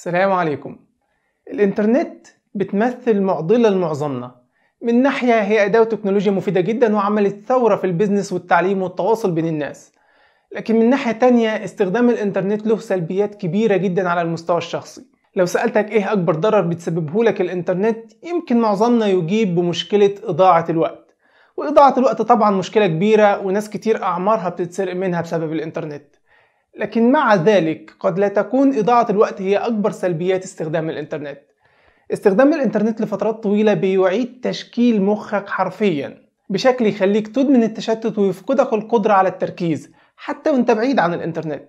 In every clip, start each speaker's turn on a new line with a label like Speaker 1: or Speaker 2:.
Speaker 1: السلام عليكم الانترنت بتمثل معضلة لمعظمنا من ناحية هي أداة تكنولوجيا مفيدة جدا وعملت ثورة في البيزنس والتعليم والتواصل بين الناس لكن من ناحية تانية استخدام الانترنت له سلبيات كبيرة جدا على المستوى الشخصي لو سألتك ايه أكبر ضرر بتسببه لك الانترنت يمكن معظمنا يجيب بمشكلة إضاعة الوقت وإضاعة الوقت طبعا مشكلة كبيرة وناس كتير أعمارها بتتسرق منها بسبب الانترنت لكن مع ذلك قد لا تكون إضاعة الوقت هي أكبر سلبيات استخدام الإنترنت استخدام الإنترنت لفترات طويلة بيعيد تشكيل مخك حرفيا بشكل يخليك تدمن التشتت ويفقدك القدرة على التركيز حتى وانت بعيد عن الإنترنت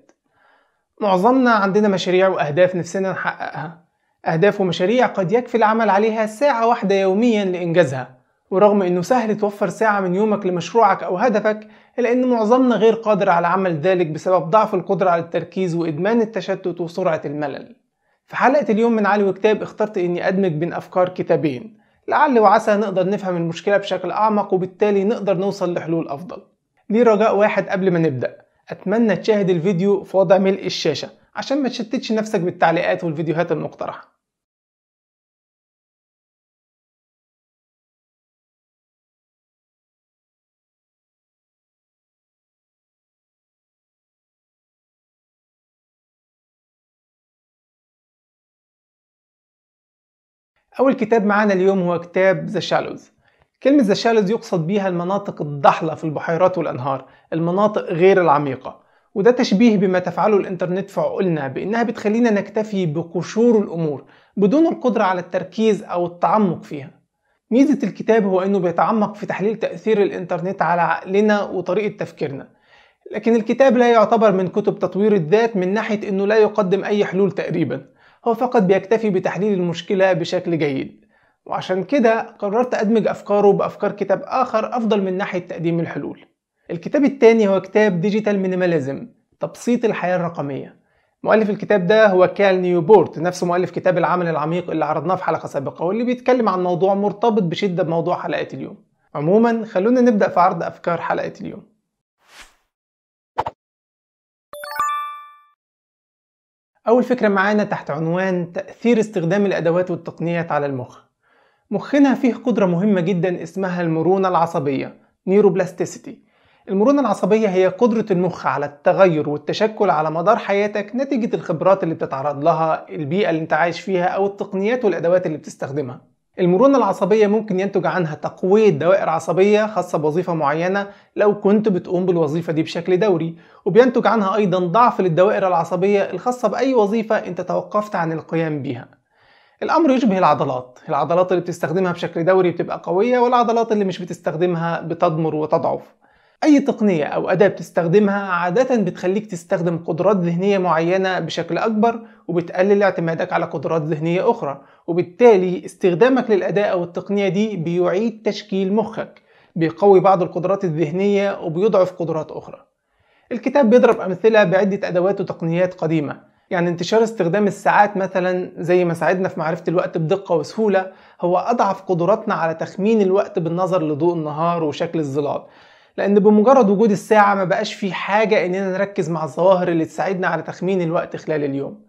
Speaker 1: معظمنا عندنا مشاريع وأهداف نفسنا نحققها أهداف ومشاريع قد يكفي العمل عليها ساعة واحدة يوميا لإنجازها ورغم انه سهل توفر ساعة من يومك لمشروعك او هدفك الا ان معظمنا غير قادر على عمل ذلك بسبب ضعف القدرة على التركيز وادمان التشتت وسرعة الملل في حلقة اليوم من علي وكتاب اخترت اني ادمج بين افكار كتابين لعل وعسى نقدر نفهم المشكلة بشكل اعمق وبالتالي نقدر نوصل لحلول افضل ليه رجاء واحد قبل ما نبدأ اتمنى تشاهد الفيديو في وضع ملء الشاشة عشان ما تشتتش نفسك بالتعليقات والفيديوهات المقترحة أول كتاب معانا اليوم هو كتاب ذا شالوز كلمة ذا شالوز يقصد بيها المناطق الضحلة في البحيرات والأنهار المناطق غير العميقة وده تشبيه بما تفعله الإنترنت في عقولنا بإنها بتخلينا نكتفي بقشور الأمور بدون القدرة على التركيز أو التعمق فيها ميزة الكتاب هو إنه بيتعمق في تحليل تأثير الإنترنت على عقلنا وطريقة تفكيرنا لكن الكتاب لا يعتبر من كتب تطوير الذات من ناحية إنه لا يقدم أي حلول تقريبا هو فقط بيكتفي بتحليل المشكلة بشكل جيد وعشان كده قررت أدمج أفكاره بأفكار كتاب آخر أفضل من ناحية تقديم الحلول الكتاب الثاني هو كتاب ديجيتال مينيماليزم تبسيط الحياة الرقمية مؤلف الكتاب ده هو كال نيوبورت نفسه مؤلف كتاب العمل العميق اللي عرضناه في حلقة سابقة واللي بيتكلم عن موضوع مرتبط بشدة بموضوع حلقة اليوم عموما خلونا نبدأ في عرض أفكار حلقة اليوم أول فكرة معانا تحت عنوان تأثير استخدام الأدوات والتقنيات على المخ مخنا فيه قدرة مهمة جدا اسمها المرونة العصبية Neuroplasticity المرونة العصبية هي قدرة المخ على التغير والتشكل على مدار حياتك نتيجة الخبرات اللي بتتعرض لها البيئة اللي انت عايش فيها أو التقنيات والأدوات اللي بتستخدمها المرونة العصبية ممكن ينتج عنها تقوية دوائر عصبية خاصة بوظيفة معينة لو كنت بتقوم بالوظيفة دي بشكل دوري وبينتج عنها أيضا ضعف للدوائر العصبية الخاصة بأي وظيفة أنت توقفت عن القيام بيها الأمر يشبه العضلات العضلات اللي بتستخدمها بشكل دوري بتبقى قوية والعضلات اللي مش بتستخدمها بتضمر وتضعف أي تقنية أو أداة بتستخدمها عادة بتخليك تستخدم قدرات ذهنية معينة بشكل أكبر وبتقلل اعتمادك على قدرات ذهنية أخرى وبالتالي استخدامك للأداة أو التقنية دي بيعيد تشكيل مخك بيقوي بعض القدرات الذهنية وبيضعف قدرات أخرى الكتاب بيضرب أمثلة بعدة أدوات وتقنيات قديمة يعني انتشار استخدام الساعات مثلا زي ما ساعدنا في معرفة الوقت بدقة وسهولة هو أضعف قدراتنا على تخمين الوقت بالنظر لضوء النهار وشكل الظلال لان بمجرد وجود الساعه ما بقاش في حاجه اننا نركز مع الظواهر اللي تساعدنا على تخمين الوقت خلال اليوم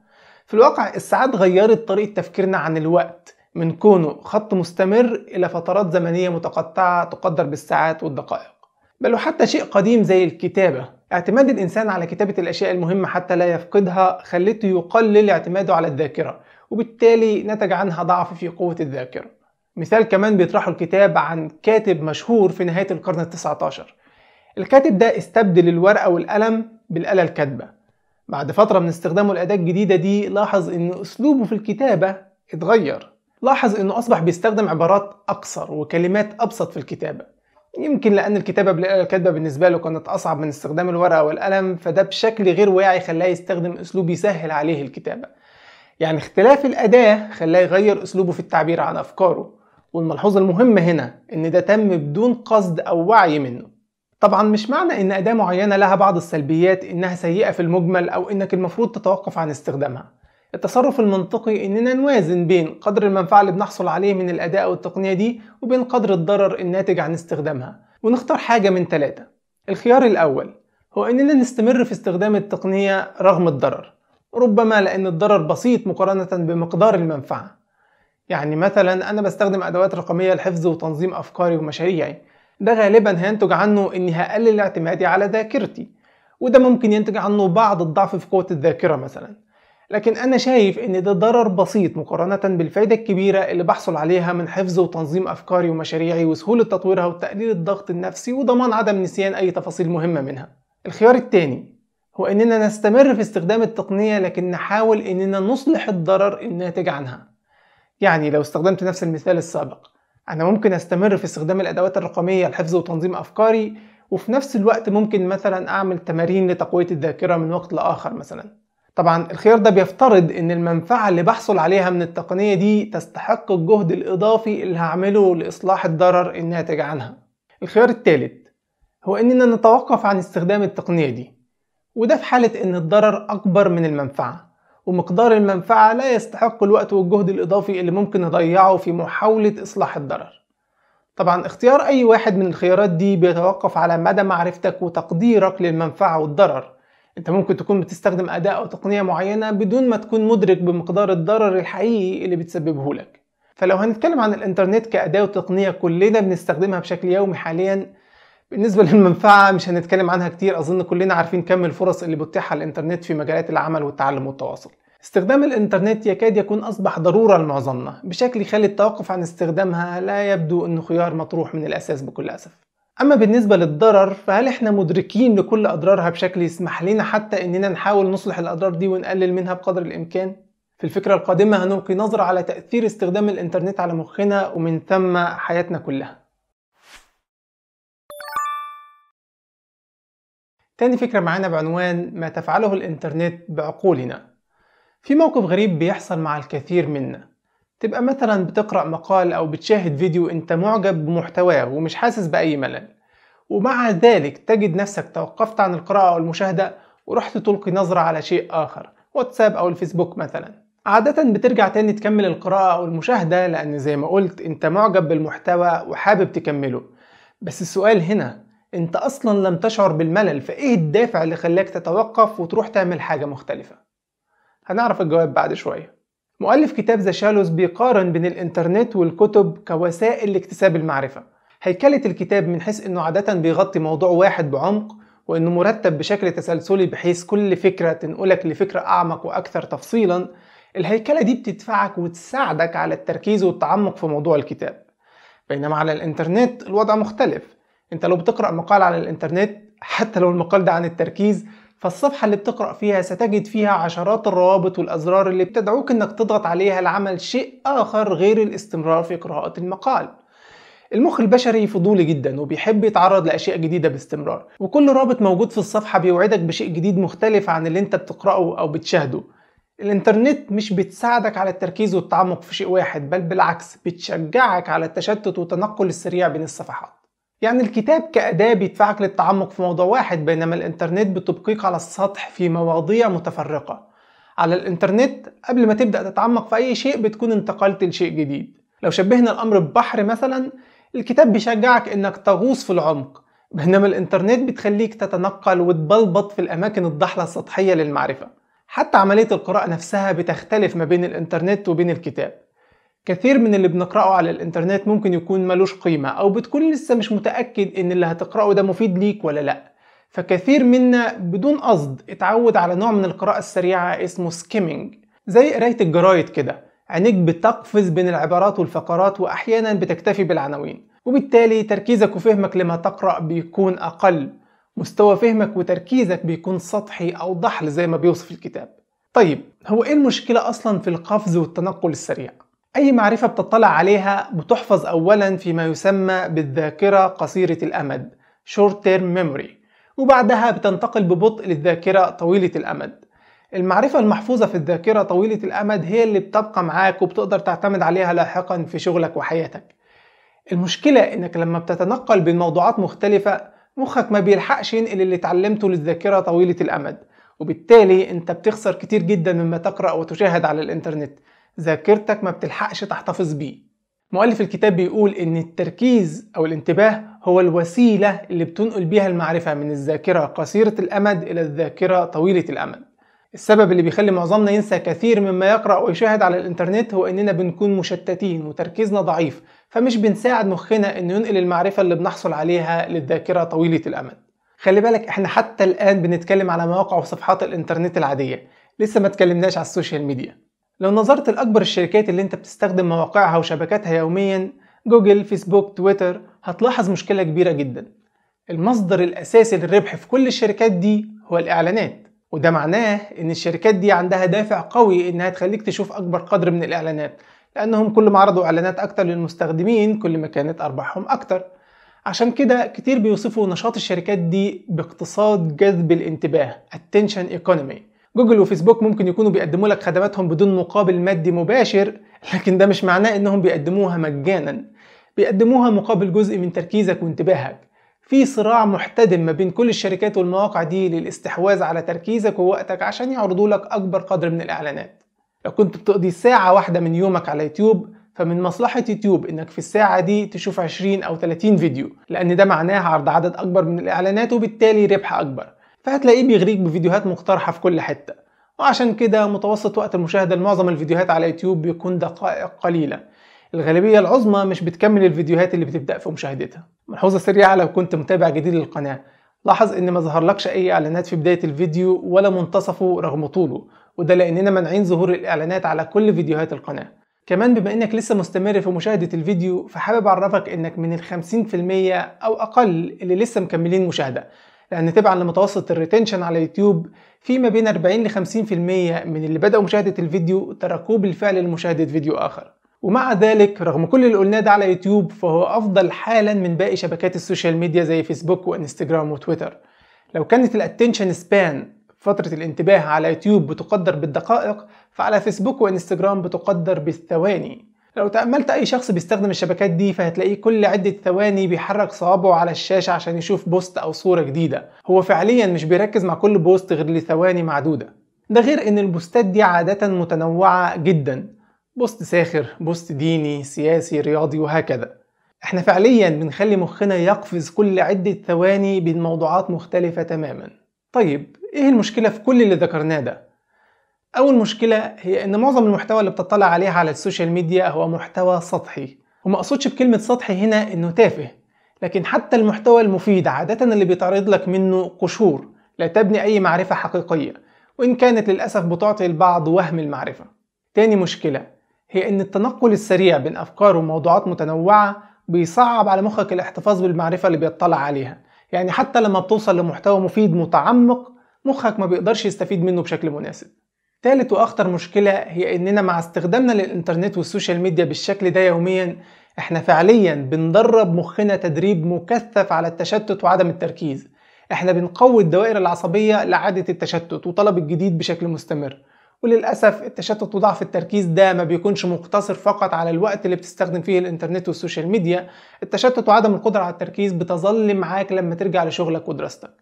Speaker 1: في الواقع الساعات غيرت طريقه تفكيرنا عن الوقت من كونه خط مستمر الى فترات زمنيه متقطعه تقدر بالساعات والدقائق بل وحتى شيء قديم زي الكتابه اعتماد الانسان على كتابه الاشياء المهمه حتى لا يفقدها خلته يقلل اعتماده على الذاكره وبالتالي نتج عنها ضعف في قوه الذاكره مثال كمان بيطرحه الكتاب عن كاتب مشهور في نهاية القرن التسعة عشر الكاتب ده استبدل الورقة والقلم بالآلة الكاتبة بعد فترة من استخدامه الأداة الجديدة دي لاحظ إن أسلوبه في الكتابة اتغير لاحظ إنه أصبح بيستخدم عبارات أقصر وكلمات أبسط في الكتابة يمكن لأن الكتابة بالآلة الكاتبة بالنسبة له كانت أصعب من استخدام الورقة والقلم فده بشكل غير واعي خلاه يستخدم أسلوب يسهل عليه الكتابة يعني اختلاف الأداة خلاه يغير أسلوبه في التعبير عن أفكاره والملحوظة المهمة هنا إن ده تم بدون قصد أو وعي منه طبعا مش معنى إن أداة معينة لها بعض السلبيات إنها سيئة في المجمل أو إنك المفروض تتوقف عن استخدامها التصرف المنطقي إننا نوازن بين قدر المنفعة اللي بنحصل عليه من الأداة أو التقنية دي وبين قدر الضرر الناتج عن استخدامها ونختار حاجة من ثلاثة الخيار الأول هو إننا نستمر في استخدام التقنية رغم الضرر ربما لأن الضرر بسيط مقارنة بمقدار المنفعة يعني مثلا أنا بستخدم أدوات رقمية لحفظ وتنظيم أفكاري ومشاريعي ده غالبا هينتج عنه إني هقلل اعتمادي على ذاكرتي وده ممكن ينتج عنه بعض الضعف في قوة الذاكرة مثلا لكن أنا شايف إن ده ضرر بسيط مقارنة بالفايدة الكبيرة اللي بحصل عليها من حفظ وتنظيم أفكاري ومشاريعي وسهولة تطويرها وتقليل الضغط النفسي وضمان عدم نسيان أي تفاصيل مهمة منها الخيار التاني هو إننا نستمر في استخدام التقنية لكن نحاول إننا نصلح الضرر الناتج عنها يعني لو استخدمت نفس المثال السابق أنا ممكن أستمر في استخدام الأدوات الرقمية لحفظ وتنظيم أفكاري وفي نفس الوقت ممكن مثلا أعمل تمارين لتقوية الذاكرة من وقت لآخر مثلا طبعا الخيار ده بيفترض ان المنفعة اللي بحصل عليها من التقنية دي تستحق الجهد الإضافي اللي هعمله لإصلاح الضرر الناتج عنها الخيار الثالث هو اننا نتوقف عن استخدام التقنية دي وده في حالة ان الضرر أكبر من المنفعة ومقدار المنفعة لا يستحق الوقت والجهد الإضافي اللي ممكن نضيعه في محاولة إصلاح الضرر طبعا اختيار أي واحد من الخيارات دي بيتوقف على مدى معرفتك وتقديرك للمنفعة والضرر انت ممكن تكون بتستخدم أداة أو تقنية معينة بدون ما تكون مدرك بمقدار الضرر الحقيقي اللي بتسببه لك فلو هنتكلم عن الإنترنت كأداة وتقنية كلنا بنستخدمها بشكل يومي حاليا بالنسبة للمنفعة مش هنتكلم عنها كتير أظن كلنا عارفين كم الفرص اللي بتتيحها الإنترنت في مجالات العمل والتعلم والتواصل استخدام الإنترنت يكاد يكون أصبح ضرورة لمعظمنا بشكل يخلي التوقف عن استخدامها لا يبدو أنه خيار مطروح من الأساس بكل أسف أما بالنسبة للضرر فهل إحنا مدركين لكل أضرارها بشكل يسمح لنا حتى إننا نحاول نصلح الأضرار دي ونقلل منها بقدر الإمكان؟ في الفكرة القادمة هنلقي نظرة على تأثير استخدام الإنترنت على مخنا ومن ثم حياتنا كلها تاني فكرة معانا بعنوان ما تفعله الإنترنت بعقولنا في موقف غريب بيحصل مع الكثير منا تبقى مثلا بتقرأ مقال أو بتشاهد فيديو أنت معجب بمحتواه ومش حاسس بأي ملل ومع ذلك تجد نفسك توقفت عن القراءة أو المشاهدة ورحت تلقي نظرة على شيء آخر واتساب أو الفيسبوك مثلا عادة بترجع تاني تكمل القراءة أو المشاهدة لأن زي ما قلت أنت معجب بالمحتوى وحابب تكمله بس السؤال هنا انت اصلا لم تشعر بالملل فايه الدافع اللي خلاك تتوقف وتروح تعمل حاجة مختلفة هنعرف الجواب بعد شوية مؤلف كتاب ذا شالوز بيقارن بين الانترنت والكتب كوسائل لاكتساب المعرفة هيكلة الكتاب من حيث انه عادة بيغطي موضوع واحد بعمق وانه مرتب بشكل تسلسلي بحيث كل فكرة تنقلك لفكرة اعمق واكثر تفصيلا الهيكلة دي بتدفعك وتساعدك على التركيز والتعمق في موضوع الكتاب بينما على الانترنت الوضع مختلف انت لو بتقرأ مقال على الانترنت حتى لو المقال ده عن التركيز فالصفحة اللي بتقرأ فيها ستجد فيها عشرات الروابط والأزرار اللي بتدعوك إنك تضغط عليها لعمل شيء آخر غير الاستمرار في قراءة المقال. المخ البشري فضولي جدا وبيحب يتعرض لأشياء جديدة باستمرار، وكل رابط موجود في الصفحة بيوعدك بشيء جديد مختلف عن اللي أنت بتقرأه أو بتشاهده. الإنترنت مش بتساعدك على التركيز والتعمق في شيء واحد بل بالعكس بتشجعك على التشتت والتنقل السريع بين الصفحات. يعني الكتاب كأداة بيدفعك للتعمق في موضوع واحد بينما الإنترنت بتبقيك على السطح في مواضيع متفرقة على الإنترنت قبل ما تبدأ تتعمق في أي شيء بتكون انتقلت لشيء جديد لو شبهنا الأمر ببحر مثلا الكتاب بيشجعك إنك تغوص في العمق بينما الإنترنت بتخليك تتنقل وتبلبط في الأماكن الضحلة السطحية للمعرفة حتى عملية القراءة نفسها بتختلف ما بين الإنترنت وبين الكتاب كثير من اللي بنقرأه على الإنترنت ممكن يكون ملوش قيمة أو بتكون لسه مش متأكد إن اللي هتقرأه ده مفيد ليك ولا لأ فكثير منا بدون قصد اتعود على نوع من القراءة السريعة اسمه سكيمينج زي قراية الجرايد كده عينيك بتقفز بين العبارات والفقرات وأحيانا بتكتفي بالعناوين وبالتالي تركيزك وفهمك لما تقرأ بيكون أقل مستوى فهمك وتركيزك بيكون سطحي أو ضحل زي ما بيوصف الكتاب طيب هو إيه المشكلة أصلا في القفز والتنقل السريع؟ أي معرفة بتطلع عليها بتحفظ أولا فيما يسمى بالذاكرة قصيرة الأمد Short Term Memory وبعدها بتنتقل ببطء للذاكرة طويلة الأمد المعرفة المحفوظة في الذاكرة طويلة الأمد هي اللي بتبقى معاك وبتقدر تعتمد عليها لاحقا في شغلك وحياتك المشكلة إنك لما بتتنقل بين موضوعات مختلفة مخك ما بيلحقش ينقل اللي اتعلمته للذاكرة طويلة الأمد وبالتالي أنت بتخسر كتير جدا مما تقرأ وتشاهد على الإنترنت ذاكرتك ما بتلحقش تحتفظ بيه مؤلف الكتاب بيقول ان التركيز او الانتباه هو الوسيلة اللي بتنقل بيها المعرفة من الذاكرة قصيرة الامد الى الذاكرة طويلة الامد السبب اللي بيخلي معظمنا ينسى كثير مما يقرأ ويشاهد على الإنترنت هو إننا بنكون مشتتين وتركيزنا ضعيف فمش بنساعد مخنا إنه ينقل المعرفة اللي بنحصل عليها للذاكرة طويلة الأمد خلي بالك إحنا حتى الآن بنتكلم على مواقع وصفحات الإنترنت العادية لسه ما اتكلمناش على السوشيال ميديا لو نظرت لأكبر الشركات اللي انت بتستخدم مواقعها وشبكاتها يوميا جوجل فيسبوك تويتر هتلاحظ مشكلة كبيرة جدا المصدر الأساسي للربح في كل الشركات دي هو الإعلانات وده معناه إن الشركات دي عندها دافع قوي إنها تخليك تشوف أكبر قدر من الإعلانات لأنهم كل ما عرضوا إعلانات أكتر للمستخدمين كل ما كانت أرباحهم أكتر عشان كده كتير بيوصفوا نشاط الشركات دي باقتصاد جذب الانتباه attention economy جوجل وفيسبوك ممكن يكونوا بيقدموا لك خدماتهم بدون مقابل مادي مباشر لكن ده مش معناه انهم بيقدموها مجانا بيقدموها مقابل جزء من تركيزك وانتباهك في صراع محتدم ما بين كل الشركات والمواقع دي للاستحواذ على تركيزك ووقتك عشان يعرضوا لك اكبر قدر من الاعلانات لو كنت بتقضي ساعة واحدة من يومك على يوتيوب فمن مصلحة يوتيوب انك في الساعة دي تشوف 20 او 30 فيديو لان ده معناه عرض عدد اكبر من الاعلانات وبالتالي ربح اكبر فهتلاقيه بيغريك بفيديوهات مقترحة في كل حتة وعشان كده متوسط وقت المشاهدة لمعظم الفيديوهات على يوتيوب بيكون دقائق قليلة الغالبية العظمى مش بتكمل الفيديوهات اللي بتبدأ في مشاهدتها ملحوظة سريعة لو كنت متابع جديد للقناة لاحظ ان ما ظهرلكش اي اعلانات في بداية الفيديو ولا منتصفه رغم طوله وده لاننا منعين ظهور الاعلانات على كل فيديوهات القناة كمان بما انك لسه مستمر في مشاهدة الفيديو فحابب اعرفك انك من ال 50% او اقل اللي لسه مكملين مشاهدة لأن يعني تبعا لمتوسط الريتنشن على يوتيوب في ما بين 40 ل 50% من اللي بدأوا مشاهدة الفيديو تركوه بالفعل لمشاهدة فيديو آخر ومع ذلك رغم كل اللي قلناه ده على يوتيوب فهو أفضل حالا من باقي شبكات السوشيال ميديا زي فيسبوك وانستجرام وتويتر لو كانت الاتنشن سبان فترة الانتباه على يوتيوب بتقدر بالدقائق فعلى فيسبوك وانستجرام بتقدر بالثواني لو تأملت أي شخص بيستخدم الشبكات دي فهتلاقيه كل عدة ثواني بيحرك صوابعه على الشاشة عشان يشوف بوست أو صورة جديدة هو فعليا مش بيركز مع كل بوست غير لثواني معدودة ده غير إن البوستات دي عادة متنوعة جدا بوست ساخر بوست ديني سياسي رياضي وهكذا احنا فعليا بنخلي مخنا يقفز كل عدة ثواني بين موضوعات مختلفة تماما طيب ايه المشكلة في كل اللي ذكرناه ده؟ أول مشكلة هي إن معظم المحتوى اللي بتطلع عليه على السوشيال ميديا هو محتوى سطحي وما أقصدش بكلمة سطحي هنا إنه تافه لكن حتى المحتوى المفيد عادة اللي بيتعرض لك منه قشور لا تبني أي معرفة حقيقية وإن كانت للأسف بتعطي البعض وهم المعرفة تاني مشكلة هي إن التنقل السريع بين أفكار وموضوعات متنوعة بيصعب على مخك الاحتفاظ بالمعرفة اللي بيطلع عليها يعني حتى لما بتوصل لمحتوى مفيد متعمق مخك ما بيقدرش يستفيد منه بشكل مناسب تالت واخطر مشكلة هي اننا مع استخدامنا للانترنت والسوشيال ميديا بالشكل ده يوميا احنا فعليا بندرب مخنا تدريب مكثف على التشتت وعدم التركيز احنا بنقوي الدوائر العصبية لعادة التشتت وطلب الجديد بشكل مستمر وللأسف التشتت وضعف التركيز ده ما بيكونش مقتصر فقط على الوقت اللي بتستخدم فيه الإنترنت والسوشيال ميديا التشتت وعدم القدرة على التركيز بتظل معاك لما ترجع لشغلك ودراستك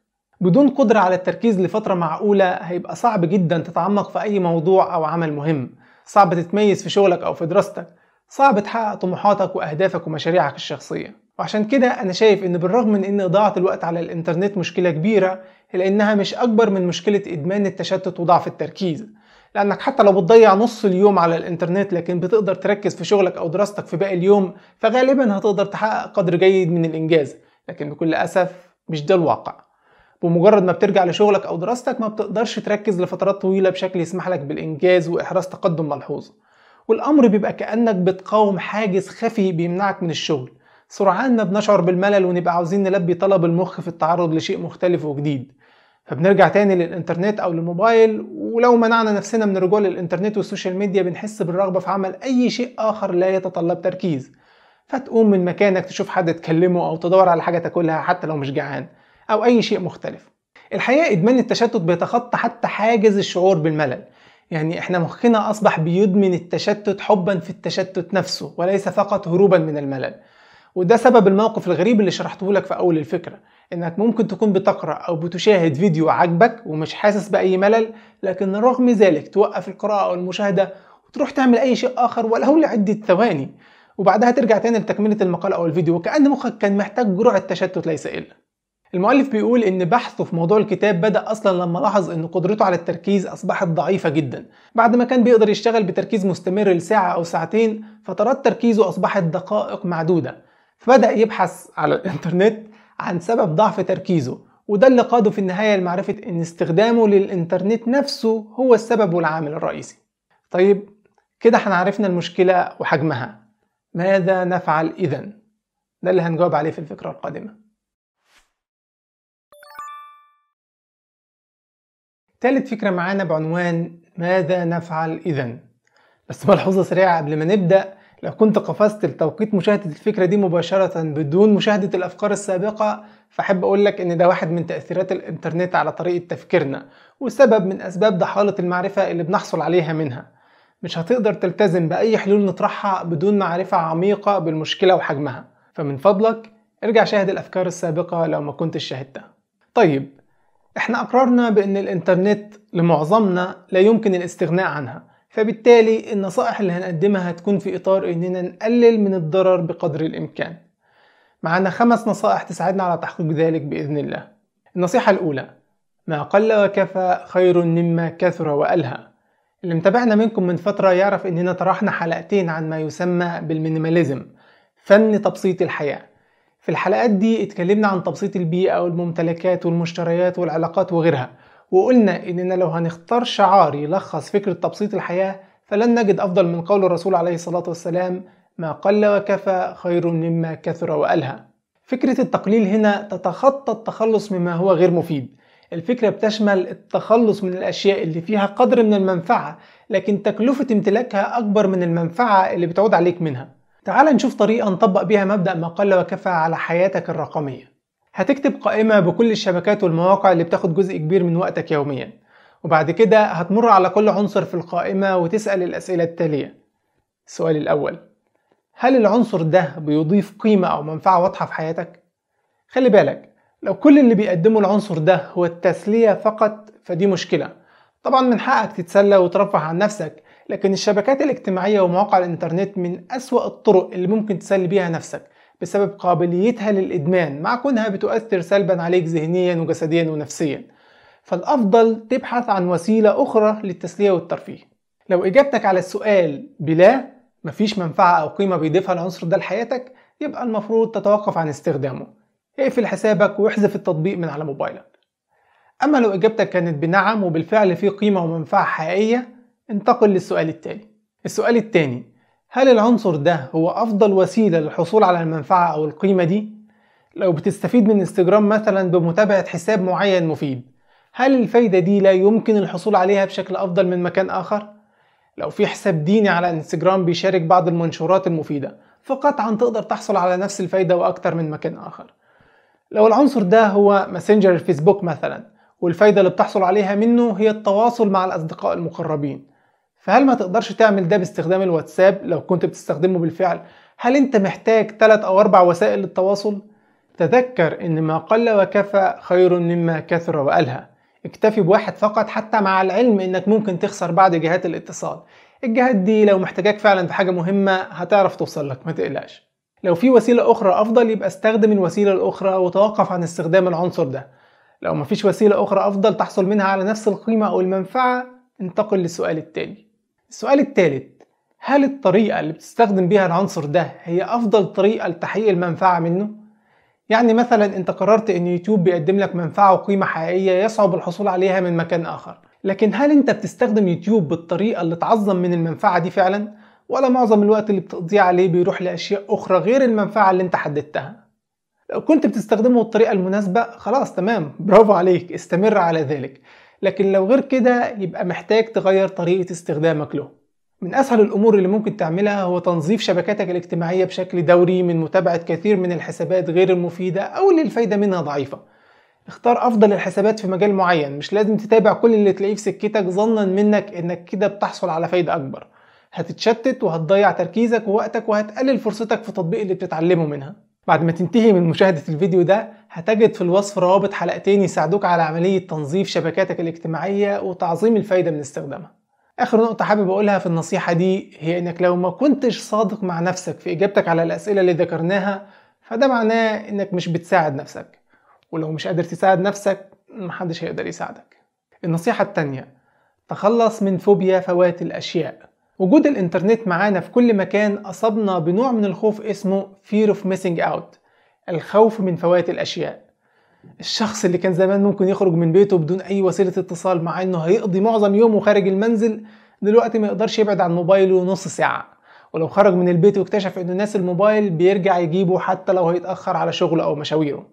Speaker 1: بدون قدرة على التركيز لفترة معقولة هيبقى صعب جدا تتعمق في أي موضوع أو عمل مهم صعب تتميز في شغلك أو في دراستك صعب تحقق طموحاتك وأهدافك ومشاريعك الشخصية وعشان كده أنا شايف إن بالرغم من إن إضاعة الوقت على الإنترنت مشكلة كبيرة إلا إنها مش أكبر من مشكلة إدمان التشتت وضعف التركيز لأنك حتى لو بتضيع نص اليوم على الإنترنت لكن بتقدر تركز في شغلك أو دراستك في باقي اليوم فغالبا هتقدر تحقق قدر جيد من الإنجاز لكن بكل أسف مش ده الواقع بمجرد ما بترجع لشغلك او دراستك ما بتقدرش تركز لفترات طويله بشكل يسمح لك بالانجاز واحراز تقدم ملحوظ والامر بيبقى كانك بتقاوم حاجز خفي بيمنعك من الشغل سرعان ما بنشعر بالملل ونبقى عاوزين نلبي طلب المخ في التعرض لشيء مختلف وجديد فبنرجع تاني للإنترنت أو للموبايل ولو منعنا نفسنا من الرجوع للإنترنت والسوشيال ميديا بنحس بالرغبة في عمل أي شيء آخر لا يتطلب تركيز فتقوم من مكانك تشوف حد تكلمه أو تدور على حاجة تاكلها حتى لو مش جعان أو أي شيء مختلف الحقيقة إدمان التشتت بيتخطى حتى حاجز الشعور بالملل يعني احنا مخنا اصبح بيدمن التشتت حبا في التشتت نفسه وليس فقط هروبا من الملل وده سبب الموقف الغريب اللي شرحته لك في اول الفكره انك ممكن تكون بتقرا او بتشاهد فيديو عاجبك ومش حاسس باي ملل لكن رغم ذلك توقف القراءه او المشاهده وتروح تعمل اي شيء اخر ولو لعده ثواني وبعدها ترجع تاني لتكمله المقال او الفيديو وكأن مخك كان محتاج جرعه تشتت ليس الا المؤلف بيقول ان بحثه في موضوع الكتاب بدا اصلا لما لاحظ ان قدرته على التركيز اصبحت ضعيفه جدا بعد ما كان بيقدر يشتغل بتركيز مستمر لساعه او ساعتين فترات تركيزه اصبحت دقائق معدوده فبدا يبحث على الانترنت عن سبب ضعف تركيزه وده اللي قاده في النهايه لمعرفه ان استخدامه للانترنت نفسه هو السبب والعامل الرئيسي طيب كده احنا عرفنا المشكله وحجمها ماذا نفعل اذا ده اللي هنجاوب عليه في الفكره القادمه تالت فكرة معانا بعنوان ماذا نفعل إذا؟ بس ملحوظة سريعة قبل ما نبدأ لو كنت قفزت لتوقيت مشاهدة الفكرة دي مباشرة بدون مشاهدة الأفكار السابقة فأحب أقول لك إن ده واحد من تأثيرات الإنترنت على طريقة تفكيرنا وسبب من أسباب ضحالة المعرفة اللي بنحصل عليها منها مش هتقدر تلتزم بأي حلول نطرحها بدون معرفة عميقة بالمشكلة وحجمها فمن فضلك ارجع شاهد الأفكار السابقة لو ما كنتش شاهدتها طيب احنا أقررنا بأن الإنترنت لمعظمنا لا يمكن الاستغناء عنها فبالتالي النصائح اللي هنقدمها هتكون في إطار إننا نقلل من الضرر بقدر الإمكان معانا خمس نصائح تساعدنا على تحقيق ذلك بإذن الله النصيحة الأولى ما قل وكفى خير مما كثر وألهى اللي متابعنا منكم من فترة يعرف إننا طرحنا حلقتين عن ما يسمى بالمينيماليزم فن تبسيط الحياة في الحلقات دي اتكلمنا عن تبسيط البيئة والممتلكات والمشتريات والعلاقات وغيرها وقلنا إننا لو هنختار شعار يلخص فكرة تبسيط الحياة فلن نجد أفضل من قول الرسول عليه الصلاة والسلام ما قل وكفى خير مما كثر وألهى فكرة التقليل هنا تتخطى التخلص مما هو غير مفيد الفكرة بتشمل التخلص من الأشياء اللي فيها قدر من المنفعة لكن تكلفة امتلاكها أكبر من المنفعة اللي بتعود عليك منها تعال نشوف طريقة نطبق بيها مبدأ ما قل وكفى على حياتك الرقمية هتكتب قائمة بكل الشبكات والمواقع اللي بتاخد جزء كبير من وقتك يوميا وبعد كده هتمر على كل عنصر في القائمة وتسأل الأسئلة التالية السؤال الأول هل العنصر ده بيضيف قيمة أو منفعة واضحة في حياتك؟ خلي بالك لو كل اللي بيقدمه العنصر ده هو التسلية فقط فدي مشكلة طبعا من حقك تتسلى وترفه عن نفسك لكن الشبكات الاجتماعية ومواقع الإنترنت من أسوأ الطرق اللي ممكن تسلي بيها نفسك بسبب قابليتها للإدمان مع كونها بتؤثر سلبا عليك ذهنيا وجسديا ونفسيا فالأفضل تبحث عن وسيلة أخرى للتسلية والترفيه لو إجابتك على السؤال بلا مفيش منفعة أو قيمة بيضيفها العنصر ده لحياتك يبقى المفروض تتوقف عن استخدامه اقفل حسابك واحذف التطبيق من على موبايلك أما لو إجابتك كانت بنعم وبالفعل في قيمة ومنفعة حقيقية انتقل للسؤال التالي السؤال التاني هل العنصر ده هو أفضل وسيلة للحصول على المنفعة أو القيمة دي؟ لو بتستفيد من انستجرام مثلا بمتابعة حساب معين مفيد هل الفايدة دي لا يمكن الحصول عليها بشكل أفضل من مكان آخر؟ لو في حساب ديني على انستجرام بيشارك بعض المنشورات المفيدة فقطعا تقدر تحصل على نفس الفايدة وأكتر من مكان آخر لو العنصر ده هو ماسنجر الفيسبوك مثلا والفايدة اللي بتحصل عليها منه هي التواصل مع الأصدقاء المقربين فهل ما تقدرش تعمل ده باستخدام الواتساب لو كنت بتستخدمه بالفعل هل انت محتاج 3 او أربع وسائل للتواصل تذكر ان ما قل وكفى خير مما كثر وألهى اكتفي بواحد فقط حتى مع العلم انك ممكن تخسر بعض جهات الاتصال الجهات دي لو محتاجاك فعلا في حاجة مهمة هتعرف توصل لك ما تقلقش لو في وسيلة أخرى أفضل يبقى استخدم الوسيلة الأخرى وتوقف عن استخدام العنصر ده لو مفيش وسيلة أخرى أفضل تحصل منها على نفس القيمة أو المنفعة انتقل للسؤال التالي السؤال الثالث هل الطريقة اللي بتستخدم بيها العنصر ده هي أفضل طريقة لتحقيق المنفعة منه؟ يعني مثلا أنت قررت إن يوتيوب بيقدم لك منفعة وقيمة حقيقية يصعب الحصول عليها من مكان آخر، لكن هل أنت بتستخدم يوتيوب بالطريقة اللي تعظم من المنفعة دي فعلا؟ ولا معظم الوقت اللي بتقضيه عليه بيروح لأشياء أخرى غير المنفعة اللي أنت حددتها؟ لو كنت بتستخدمه بالطريقة المناسبة خلاص تمام برافو عليك استمر على ذلك لكن لو غير كده يبقى محتاج تغير طريقة استخدامك له من أسهل الأمور اللي ممكن تعملها هو تنظيف شبكاتك الاجتماعية بشكل دوري من متابعة كثير من الحسابات غير المفيدة أو اللي الفايدة منها ضعيفة اختار أفضل الحسابات في مجال معين مش لازم تتابع كل اللي تلاقيه في سكتك ظنا منك إنك كده بتحصل على فايدة أكبر هتتشتت وهتضيع تركيزك ووقتك وهتقلل فرصتك في تطبيق اللي بتتعلمه منها بعد ما تنتهي من مشاهدة الفيديو ده هتجد في الوصف روابط حلقتين يساعدوك على عملية تنظيف شبكاتك الاجتماعية وتعظيم الفايدة من استخدامها آخر نقطة حابب أقولها في النصيحة دي هي إنك لو ما كنتش صادق مع نفسك في إجابتك على الأسئلة اللي ذكرناها فده معناه إنك مش بتساعد نفسك ولو مش قادر تساعد نفسك محدش هيقدر يساعدك النصيحة التانية تخلص من فوبيا فوات الأشياء وجود الانترنت معانا في كل مكان أصابنا بنوع من الخوف اسمه fear of missing out الخوف من فوات الأشياء الشخص اللي كان زمان ممكن يخرج من بيته بدون أي وسيلة اتصال مع إنه هيقضي معظم يومه خارج المنزل دلوقتي ما يقدرش يبعد عن موبايله نص ساعة ولو خرج من البيت واكتشف إنه ناس الموبايل بيرجع يجيبه حتى لو هيتأخر على شغله أو مشاويره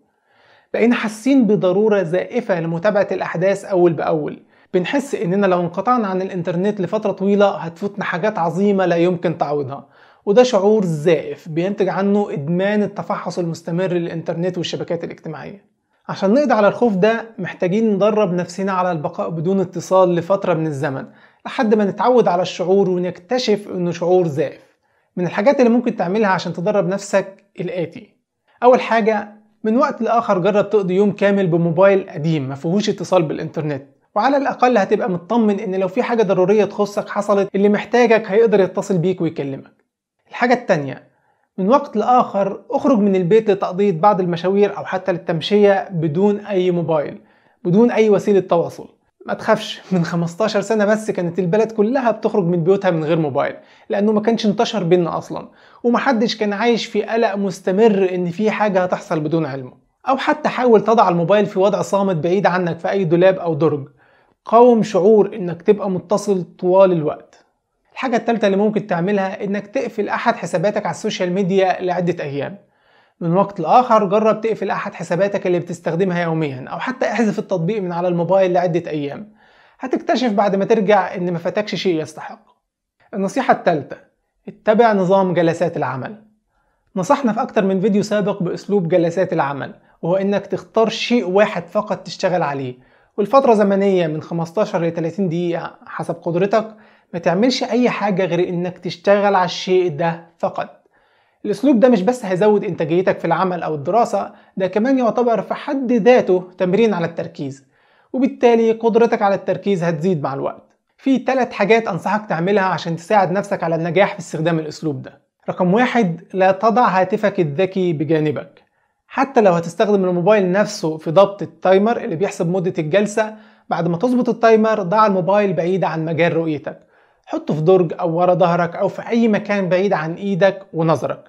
Speaker 1: بقينا حاسين بضرورة زائفة لمتابعة الأحداث أول بأول بنحس اننا لو انقطعنا عن الانترنت لفتره طويله هتفوتنا حاجات عظيمه لا يمكن تعويضها وده شعور زائف بينتج عنه ادمان التفحص المستمر للانترنت والشبكات الاجتماعيه عشان نقضي على الخوف ده محتاجين ندرب نفسنا على البقاء بدون اتصال لفترة من الزمن لحد ما نتعود على الشعور ونكتشف انه شعور زائف من الحاجات اللي ممكن تعملها عشان تدرب نفسك الآتي أول حاجة من وقت لآخر جرب تقضي يوم كامل بموبايل قديم مفيهوش اتصال بالإنترنت وعلى الاقل هتبقى مطمن ان لو في حاجه ضروريه تخصك حصلت اللي محتاجك هيقدر يتصل بيك ويكلمك الحاجه الثانيه من وقت لاخر اخرج من البيت لتقضيه بعض المشاوير او حتى للتمشيه بدون اي موبايل بدون اي وسيله تواصل ما تخافش من 15 سنه بس كانت البلد كلها بتخرج من بيوتها من غير موبايل لانه ما كانش انتشر بينا اصلا ومحدش كان عايش في قلق مستمر ان في حاجه هتحصل بدون علمه او حتى حاول تضع الموبايل في وضع صامت بعيد عنك في اي دولاب او درج قاوم شعور انك تبقى متصل طوال الوقت الحاجة التالتة اللي ممكن تعملها انك تقفل احد حساباتك على السوشيال ميديا لعدة ايام من وقت لآخر جرب تقفل أحد حساباتك اللي بتستخدمها يوميا أو حتى احذف التطبيق من على الموبايل لعدة أيام هتكتشف بعد ما ترجع إن ما فاتكش شيء يستحق النصيحة الثالثة اتبع نظام جلسات العمل نصحنا في أكتر من فيديو سابق بأسلوب جلسات العمل وهو إنك تختار شيء واحد فقط تشتغل عليه والفترة زمنية من 15 ل 30 دقيقة حسب قدرتك ما تعملش أي حاجة غير إنك تشتغل على الشيء ده فقط الأسلوب ده مش بس هيزود إنتاجيتك في العمل أو الدراسة ده كمان يعتبر في حد ذاته تمرين على التركيز وبالتالي قدرتك على التركيز هتزيد مع الوقت في ثلاث حاجات أنصحك تعملها عشان تساعد نفسك على النجاح في استخدام الأسلوب ده رقم واحد لا تضع هاتفك الذكي بجانبك حتى لو هتستخدم الموبايل نفسه في ضبط التايمر اللي بيحسب مدة الجلسة بعد ما تظبط التايمر ضع الموبايل بعيد عن مجال رؤيتك حطه في درج أو ورا ظهرك أو في أي مكان بعيد عن إيدك ونظرك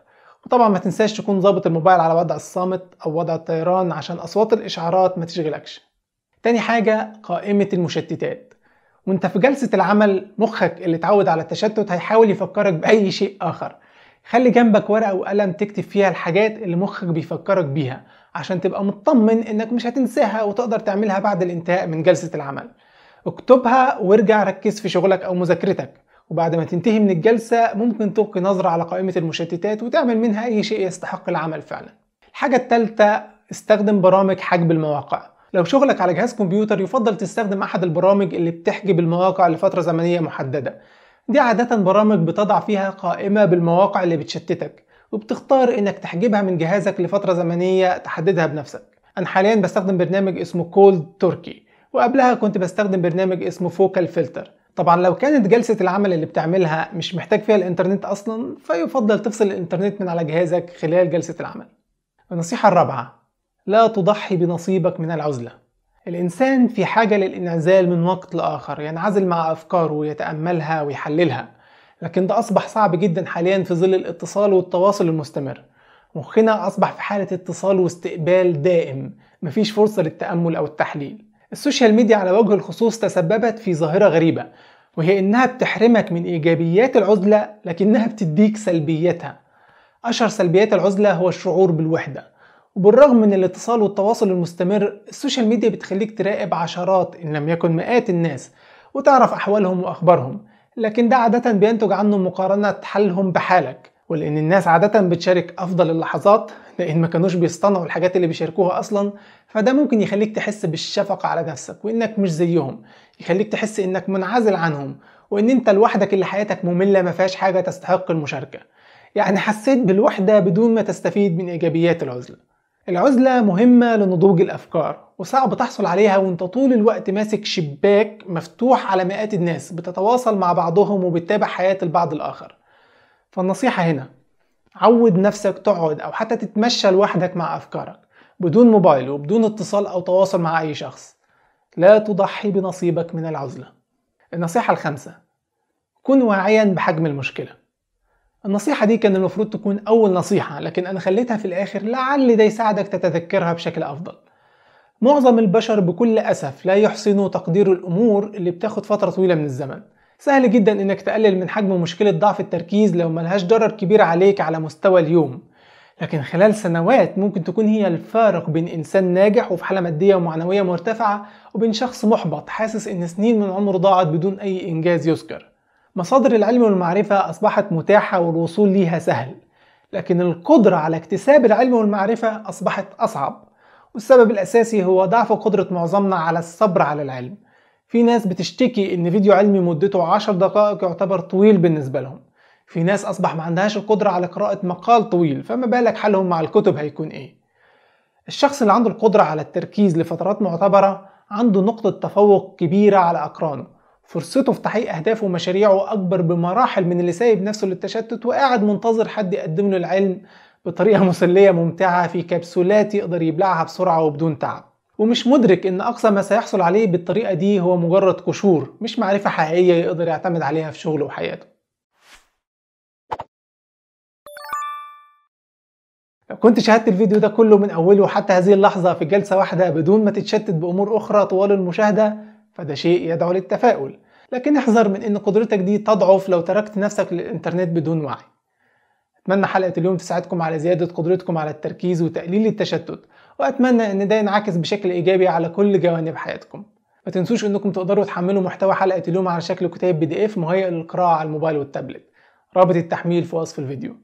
Speaker 1: وطبعا ما تنساش تكون ظابط الموبايل على وضع الصامت أو وضع الطيران عشان أصوات الإشعارات ما تشغلكش تاني حاجة قائمة المشتتات وانت في جلسة العمل مخك اللي اتعود على التشتت هيحاول يفكرك بأي شيء آخر خلي جنبك ورقة وقلم تكتب فيها الحاجات اللي مخك بيفكرك بيها عشان تبقى مطمن انك مش هتنساها وتقدر تعملها بعد الانتهاء من جلسة العمل اكتبها وارجع ركز في شغلك او مذاكرتك وبعد ما تنتهي من الجلسة ممكن تلقي نظرة على قائمة المشتتات وتعمل منها أي شيء يستحق العمل فعلا الحاجة الثالثة استخدم برامج حجب المواقع لو شغلك على جهاز كمبيوتر يفضل تستخدم أحد البرامج اللي بتحجب المواقع لفترة زمنية محددة دي عادة برامج بتضع فيها قائمة بالمواقع اللي بتشتتك وبتختار انك تحجبها من جهازك لفترة زمنية تحددها بنفسك انا حاليا بستخدم برنامج اسمه كولد تركي وقبلها كنت بستخدم برنامج اسمه فوكال فلتر طبعا لو كانت جلسة العمل اللي بتعملها مش محتاج فيها الانترنت اصلا فيفضل تفصل الانترنت من على جهازك خلال جلسة العمل النصيحة الرابعة لا تضحي بنصيبك من العزلة الإنسان في حاجة للانعزال من وقت لآخر ينعزل مع أفكاره ويتأملها ويحللها لكن ده أصبح صعب جدا حاليا في ظل الاتصال والتواصل المستمر مخنا أصبح في حالة اتصال واستقبال دائم مفيش فرصة للتأمل أو التحليل السوشيال ميديا على وجه الخصوص تسببت في ظاهرة غريبة وهي إنها بتحرمك من إيجابيات العزلة لكنها بتديك سلبياتها أشهر سلبيات العزلة هو الشعور بالوحدة وبالرغم من الاتصال والتواصل المستمر السوشيال ميديا بتخليك تراقب عشرات إن لم يكن مئات الناس وتعرف أحوالهم وأخبارهم لكن ده عادة بينتج عنه مقارنة حالهم بحالك ولأن الناس عادة بتشارك أفضل اللحظات لأن ما كانوش بيصطنعوا الحاجات اللي بيشاركوها أصلا فده ممكن يخليك تحس بالشفقة على نفسك وإنك مش زيهم يخليك تحس إنك منعزل عنهم وإن أنت لوحدك اللي حياتك مملة ما فيهاش حاجة تستحق المشاركة يعني حسيت بالوحدة بدون ما تستفيد من إيجابيات العزلة العزلة مهمة لنضوج الأفكار وصعب تحصل عليها وانت طول الوقت ماسك شباك مفتوح على مئات الناس بتتواصل مع بعضهم وبتتابع حياة البعض الآخر فالنصيحة هنا عود نفسك تقعد أو حتى تتمشى لوحدك مع أفكارك بدون موبايل وبدون اتصال أو تواصل مع أي شخص لا تضحي بنصيبك من العزلة النصيحة الخامسة كن واعيا بحجم المشكلة النصيحة دي كان المفروض تكون أول نصيحة لكن أنا خليتها في الآخر لعل ده يساعدك تتذكرها بشكل أفضل معظم البشر بكل أسف لا يحسنوا تقدير الأمور اللي بتاخد فترة طويلة من الزمن سهل جدا انك تقلل من حجم مشكلة ضعف التركيز لو ملهاش ضرر كبير عليك على مستوى اليوم لكن خلال سنوات ممكن تكون هي الفارق بين إنسان ناجح وفي حالة مادية ومعنوية مرتفعة وبين شخص محبط حاسس إن سنين من عمره ضاعت بدون أي إنجاز يذكر مصادر العلم والمعرفة أصبحت متاحة والوصول ليها سهل لكن القدرة على اكتساب العلم والمعرفة أصبحت أصعب والسبب الأساسي هو ضعف قدرة معظمنا على الصبر على العلم في ناس بتشتكي إن فيديو علمي مدته عشر دقائق يعتبر طويل بالنسبة لهم في ناس أصبح ما عندهاش القدرة على قراءة مقال طويل فما بالك حالهم مع الكتب هيكون إيه الشخص اللي عنده القدرة على التركيز لفترات معتبرة عنده نقطة تفوق كبيرة على أقرانه فرصته في تحقيق أهدافه ومشاريعه أكبر بمراحل من اللي سايب نفسه للتشتت وقاعد منتظر حد يقدم له العلم بطريقة مسلية ممتعة في كبسولات يقدر يبلعها بسرعة وبدون تعب ومش مدرك ان اقصى ما سيحصل عليه بالطريقه دي هو مجرد قشور مش معرفه حقيقيه يقدر يعتمد عليها في شغله وحياته لو كنت شاهدت الفيديو ده كله من اوله حتى هذه اللحظه في جلسه واحده بدون ما تتشتت بامور اخرى طوال المشاهده فده شيء يدعو للتفاؤل لكن احذر من ان قدرتك دي تضعف لو تركت نفسك للإنترنت بدون وعي أتمنى حلقة اليوم تساعدكم على زيادة قدرتكم على التركيز وتقليل التشتت وأتمنى إن ده ينعكس بشكل إيجابي على كل جوانب حياتكم ما تنسوش إنكم تقدروا تحملوا محتوى حلقة اليوم على شكل كتاب بي دي اف مهيئ للقراءة على الموبايل والتابلت رابط التحميل في وصف الفيديو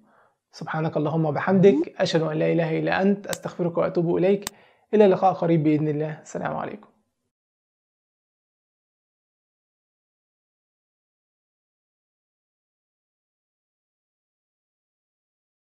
Speaker 1: سبحانك اللهم وبحمدك أشهد أن لا إله إلا أنت أستغفرك وأتوب إليك إلى لقاء قريب بإذن الله السلام عليكم